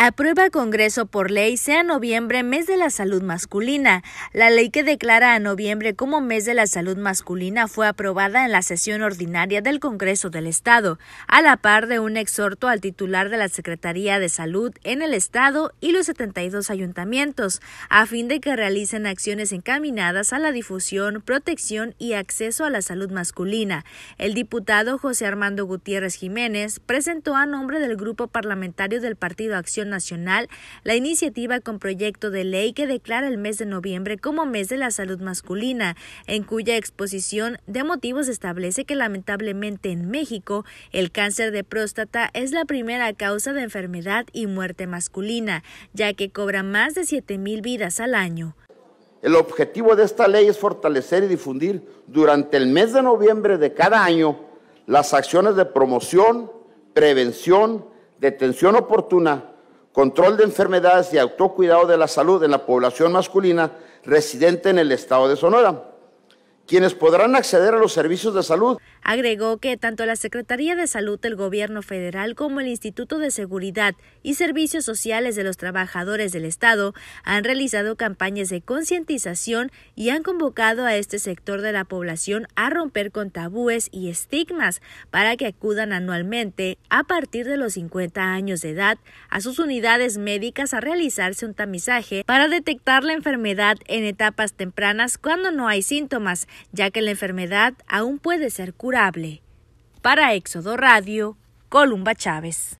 Aprueba Congreso por ley sea noviembre mes de la salud masculina. La ley que declara a noviembre como mes de la salud masculina fue aprobada en la sesión ordinaria del Congreso del Estado, a la par de un exhorto al titular de la Secretaría de Salud en el Estado y los 72 ayuntamientos, a fin de que realicen acciones encaminadas a la difusión, protección y acceso a la salud masculina. El diputado José Armando Gutiérrez Jiménez presentó a nombre del Grupo Parlamentario del Partido Acción Nacional la iniciativa con proyecto de ley que declara el mes de noviembre como mes de la salud masculina, en cuya exposición de motivos establece que lamentablemente en México el cáncer de próstata es la primera causa de enfermedad y muerte masculina, ya que cobra más de 7 mil vidas al año. El objetivo de esta ley es fortalecer y difundir durante el mes de noviembre de cada año las acciones de promoción, prevención, detención oportuna control de enfermedades y autocuidado de la salud en la población masculina residente en el estado de Sonora quienes podrán acceder a los servicios de salud. Agregó que tanto la Secretaría de Salud del Gobierno Federal como el Instituto de Seguridad y Servicios Sociales de los Trabajadores del Estado han realizado campañas de concientización y han convocado a este sector de la población a romper con tabúes y estigmas para que acudan anualmente a partir de los 50 años de edad a sus unidades médicas a realizarse un tamizaje para detectar la enfermedad en etapas tempranas cuando no hay síntomas ya que la enfermedad aún puede ser curable. Para Éxodo Radio, Columba Chávez.